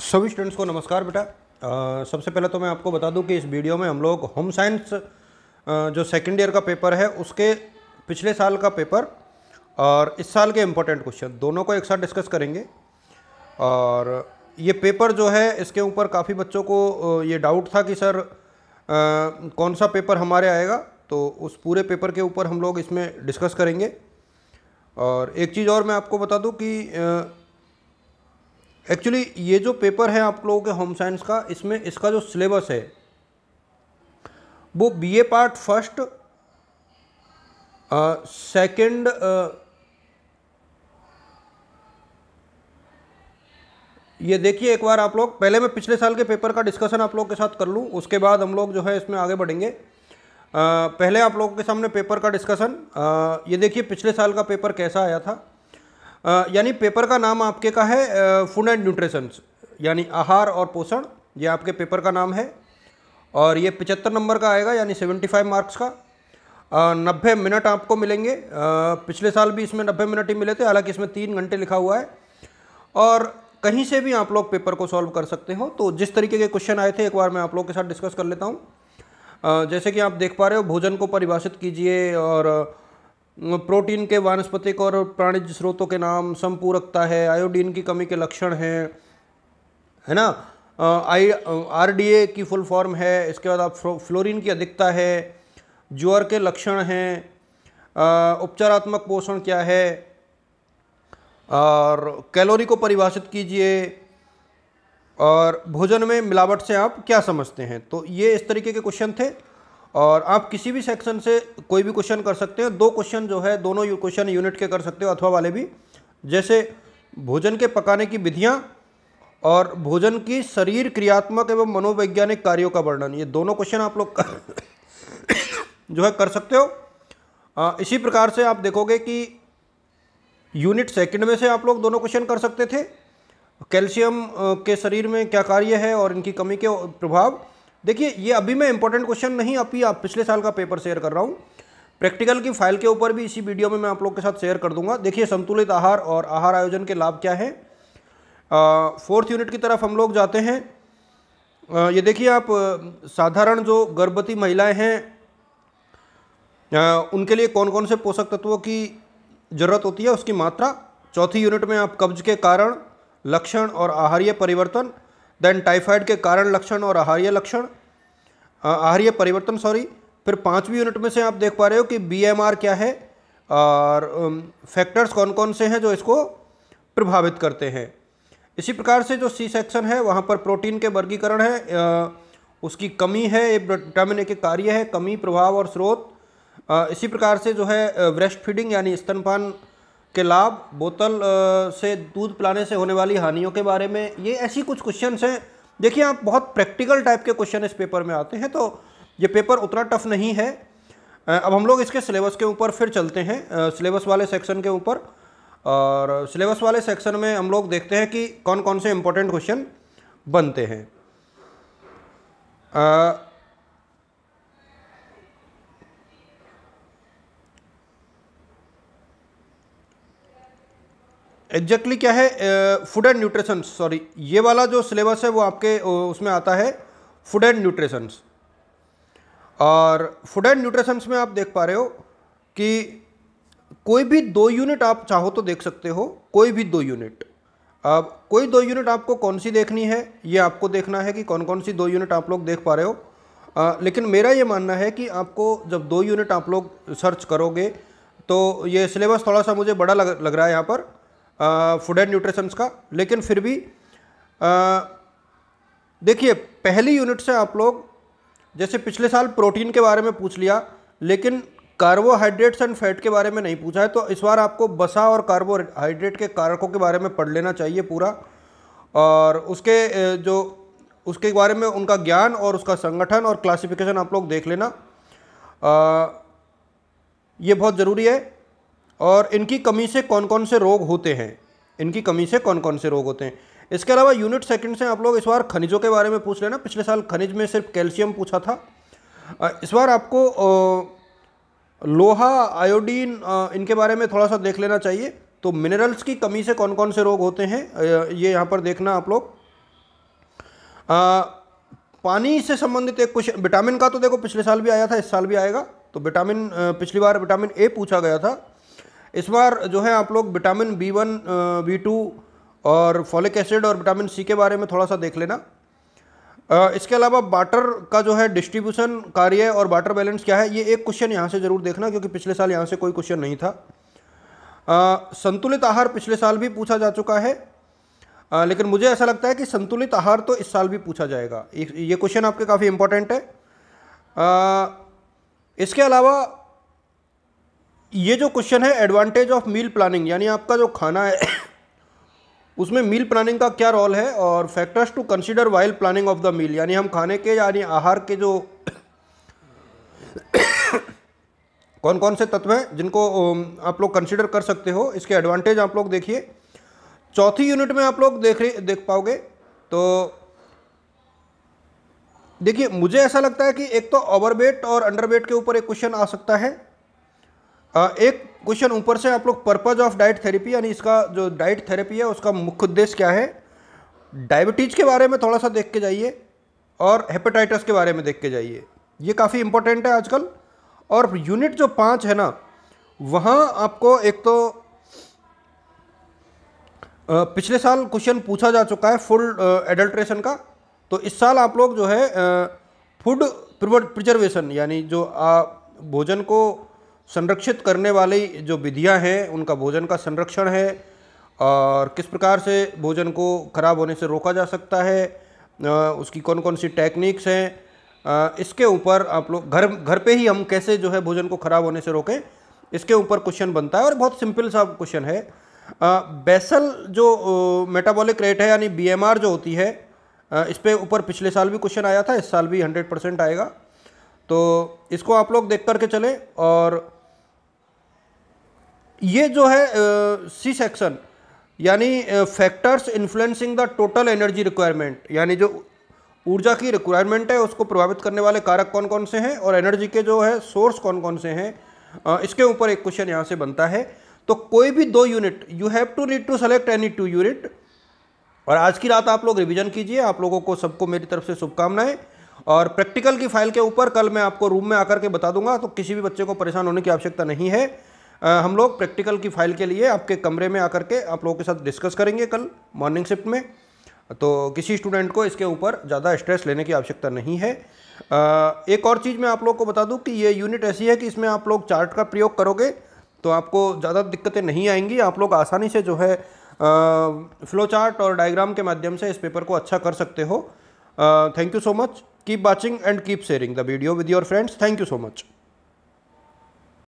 सभी स्टूडेंट्स को नमस्कार बेटा सबसे पहले तो मैं आपको बता दूं कि इस वीडियो में हम लोग होम साइंस जो सेकेंड ईयर का पेपर है उसके पिछले साल का पेपर और इस साल के इम्पोर्टेंट क्वेश्चन दोनों को एक साथ डिस्कस करेंगे और ये पेपर जो है इसके ऊपर काफ़ी बच्चों को ये डाउट था कि सर आ, कौन सा पेपर हमारे आएगा तो उस पूरे पेपर के ऊपर हम लोग इसमें डिस्कस करेंगे और एक चीज़ और मैं आपको बता दूं कि एक्चुअली ये जो पेपर है आप लोगों के होम साइंस का इसमें इसका जो सिलेबस है वो बीए पार्ट फर्स्ट सेकंड ये देखिए एक बार आप लोग पहले मैं पिछले साल के पेपर का डिस्कशन आप लोगों के साथ कर लूँ उसके बाद हम लोग जो है इसमें आगे बढ़ेंगे आ, uh, पहले आप लोगों के सामने पेपर का डिस्कशन uh, ये देखिए पिछले साल का पेपर कैसा आया था यानी पेपर का नाम आपके का है फूड एंड न्यूट्रिशंस यानी आहार और पोषण ये आपके पेपर का नाम है और ये पचहत्तर नंबर का आएगा यानी सेवेंटी फाइव मार्क्स का नब्बे मिनट आपको मिलेंगे आ, पिछले साल भी इसमें नब्बे मिनट ही मिले थे हालांकि इसमें तीन घंटे लिखा हुआ है और कहीं से भी आप लोग पेपर को सॉल्व कर सकते हो तो जिस तरीके के क्वेश्चन आए थे एक बार मैं आप लोग के साथ डिस्कस कर लेता हूँ जैसे कि आप देख पा रहे हो भोजन को परिभाषित कीजिए और प्रोटीन के वानस्पतिक और प्राणिज स्रोतों के नाम संपूरकता है आयोडीन की कमी के लक्षण हैं है ना आई आर डी ए की फुल फॉर्म है इसके बाद आप फ्लोरीन की अधिकता है ज्वर के लक्षण हैं उपचारात्मक पोषण क्या है और कैलोरी को परिभाषित कीजिए और भोजन में मिलावट से आप क्या समझते हैं तो ये इस तरीके के क्वेश्चन थे और आप किसी भी सेक्शन से कोई भी क्वेश्चन कर सकते हैं दो क्वेश्चन जो है दोनों क्वेश्चन यूनिट के कर सकते हो अथवा वाले भी जैसे भोजन के पकाने की विधियाँ और भोजन की शरीर क्रियात्मक एवं मनोवैज्ञानिक कार्यों का वर्णन ये दोनों क्वेश्चन आप लोग जो है कर सकते हो आ, इसी प्रकार से आप देखोगे कि यूनिट सेकंड में से आप लोग दोनों क्वेश्चन कर सकते थे कैल्शियम के शरीर में क्या कार्य है और इनकी कमी के प्रभाव देखिए ये अभी मैं इंपॉर्टेंट क्वेश्चन नहीं अभी आप पिछले साल का पेपर शेयर कर रहा हूँ प्रैक्टिकल की फाइल के ऊपर भी इसी वीडियो में मैं आप लोग के साथ शेयर कर दूंगा देखिए संतुलित आहार और आहार आयोजन के लाभ क्या है फोर्थ यूनिट की तरफ हम लोग जाते हैं आ, ये देखिए आप साधारण जो गर्भवती महिलाएं हैं आ, उनके लिए कौन कौन से पोषक तत्वों की जरूरत होती है उसकी मात्रा चौथी यूनिट में आप कब्ज के कारण लक्षण और आहारीय परिवर्तन देन टाइफाइड के कारण लक्षण और आहार्य लक्षण आहार्य परिवर्तन सॉरी फिर पाँचवीं यूनिट में से आप देख पा रहे हो कि बी क्या है और फैक्टर्स कौन कौन से हैं जो इसको प्रभावित करते हैं इसी प्रकार से जो सी सेक्शन है वहाँ पर प्रोटीन के वर्गीकरण है उसकी कमी है ये विटामिन ए के कार्य है कमी प्रभाव और स्रोत इसी प्रकार से जो है ब्रेस्ट फीडिंग यानी स्तनपान के लाभ बोतल से दूध पिलाने से होने वाली हानियों के बारे में ये ऐसी कुछ क्वेश्चन हैं देखिए आप बहुत प्रैक्टिकल टाइप के क्वेश्चन इस पेपर में आते हैं तो ये पेपर उतना टफ नहीं है अब हम लोग इसके सिलेबस के ऊपर फिर चलते हैं सिलेबस वाले सेक्शन के ऊपर और सिलेबस वाले सेक्शन में हम लोग देखते हैं कि कौन कौन से इम्पोर्टेंट क्वेश्चन बनते हैं एग्जैक्टली क्या है फूड एंड न्यूट्रिशन सॉरी ये वाला जो सिलेबस है वो आपके उसमें आता है फूड एंड न्यूट्रिशंस और फूड एंड न्यूट्रिशंस में आप देख पा रहे हो कि कोई भी दो यूनिट आप चाहो तो देख सकते हो कोई भी दो यूनिट अब कोई दो यूनिट आपको कौन सी देखनी है ये आपको देखना है कि कौन कौन सी दो यूनिट आप लोग देख पा रहे हो आ, लेकिन मेरा ये मानना है कि आपको जब दो यूनिट आप लोग सर्च करोगे तो ये सिलेबस थोड़ा सा मुझे बड़ा लग लग रहा है यहाँ पर फूड एंड न्यूट्रिशंस का लेकिन फिर भी देखिए पहली यूनिट से आप लोग जैसे पिछले साल प्रोटीन के बारे में पूछ लिया लेकिन कार्बोहाइड्रेट्स एंड फैट के बारे में नहीं पूछा है तो इस बार आपको बसा और कार्बोहाइड्रेट के कारकों के बारे में पढ़ लेना चाहिए पूरा और उसके जो उसके बारे में उनका ज्ञान और उसका संगठन और क्लासिफिकेशन आप लोग देख लेना आ, ये बहुत ज़रूरी है और इनकी कमी से कौन कौन से रोग होते हैं इनकी कमी से कौन कौन से रोग होते हैं इसके अलावा यूनिट सेकंड से आप लोग इस बार खनिजों के बारे में पूछ लेना पिछले साल खनिज में सिर्फ कैल्शियम पूछा था इस बार आपको लोहा आयोडीन इनके बारे में थोड़ा सा देख लेना चाहिए तो मिनरल्स की कमी से कौन कौन से रोग होते हैं ये यहाँ पर देखना आप लोग पानी से संबंधित एक क्वेश्चन विटामिन का तो देखो पिछले साल भी आया था इस साल भी आएगा तो विटामिन पिछली बार विटामिन ए पूछा गया था इस बार जो है आप लोग vitamin B one B two और फॉलिक एसिड और विटामिन सी के बारे में थोड़ा सा देख लेना इसके अलावा बाटर का जो है डिस्ट्रीब्यूशन कार्य और बाटर बैलेंस क्या है ये एक क्वेश्चन यहाँ से ज़रूर देखना क्योंकि पिछले साल यहाँ से कोई क्वेश्चन नहीं था आ, संतुलित आहार पिछले साल भी पूछा जा चुका है आ, लेकिन मुझे ऐसा लगता है कि संतुलित आहार तो इस साल भी पूछा जाएगा ये क्वेश्चन आपके काफ़ी इंपॉर्टेंट है आ, इसके अलावा ये जो क्वेश्चन है एडवांटेज ऑफ मील प्लानिंग यानी आपका जो खाना है उसमें मील प्लानिंग का क्या रोल है और factors to consider while planning of the meal यानी हम खाने के यानी आहार के जो कौन कौन से तत्व हैं जिनको um, आप लोग कंसिडर कर सकते हो इसके एडवांटेज आप लोग देखिए चौथी यूनिट में आप लोग देख रहे देख पाओगे तो देखिए मुझे ऐसा लगता है कि एक तो ओवरवेट और अंडरवेट के ऊपर एक क्वेश्चन आ सकता है एक क्वेश्चन ऊपर से आप लोग पर्पज़ ऑफ डाइट थेरेपी यानी इसका जो डाइट थेरेपी है उसका मुख्य उद्देश्य क्या है डायबिटीज़ के बारे में थोड़ा सा देख के जाइए और हेपेटाइटिस के बारे में देख के जाइए ये काफ़ी इंपॉर्टेंट है आजकल और यूनिट जो पाँच है ना वहाँ आपको एक तो पिछले साल क्वेश्चन पूछा जा चुका है फूड एडल्ट्रेशन का तो इस साल आप लोग जो है फूड प्रिजर्वेशन यानी जो भोजन को संरक्षित करने वाली जो विधियां हैं उनका भोजन का संरक्षण है और किस प्रकार से भोजन को खराब होने से रोका जा सकता है उसकी कौन कौन सी टेक्निक्स हैं इसके ऊपर आप लोग घर घर पे ही हम कैसे जो है भोजन को खराब होने से रोकें इसके ऊपर क्वेश्चन बनता है और बहुत सिंपल सा क्वेश्चन है बेसल जो मेटाबॉलिक रेट है यानी बी जो होती है इस पर ऊपर पिछले साल भी क्वेश्चन आया था इस साल भी हंड्रेड परसेंट आएगा तो इसको आप लोग देख करके चलें और ये जो है सी सेक्शन यानी factors influencing the total energy requirement यानी जो ऊर्जा की रिक्वायरमेंट है उसको प्रभावित करने वाले कारक कौन कौन से हैं और एनर्जी के जो है सोर्स कौन कौन से हैं इसके ऊपर एक क्वेश्चन यहाँ से बनता है तो कोई भी दो unit you have to need to select any two unit और आज की रात आप लोग रिविजन कीजिए आप लोगों को सबको मेरी तरफ से शुभकामनाएं और प्रैक्टिकल की फाइल के ऊपर कल मैं आपको रूम में आकर के बता दूंगा तो किसी भी बच्चे को परेशान होने की आवश्यकता नहीं है हम लोग प्रैक्टिकल की फाइल के लिए आपके कमरे में आकर के आप लोगों के साथ डिस्कस करेंगे कल मॉर्निंग शिफ्ट में तो किसी स्टूडेंट को इसके ऊपर ज़्यादा स्ट्रेस लेने की आवश्यकता नहीं है एक और चीज़ मैं आप लोग को बता दूँ कि ये यूनिट ऐसी है कि इसमें आप लोग चार्ट का प्रयोग करोगे तो आपको ज़्यादा दिक्कतें नहीं आएंगी आप लोग आसानी से जो है फ्लो चार्ट और डायग्राम के माध्यम से इस पेपर को अच्छा कर सकते हो thank you so much keep watching and keep sharing the video with your friends thank you so much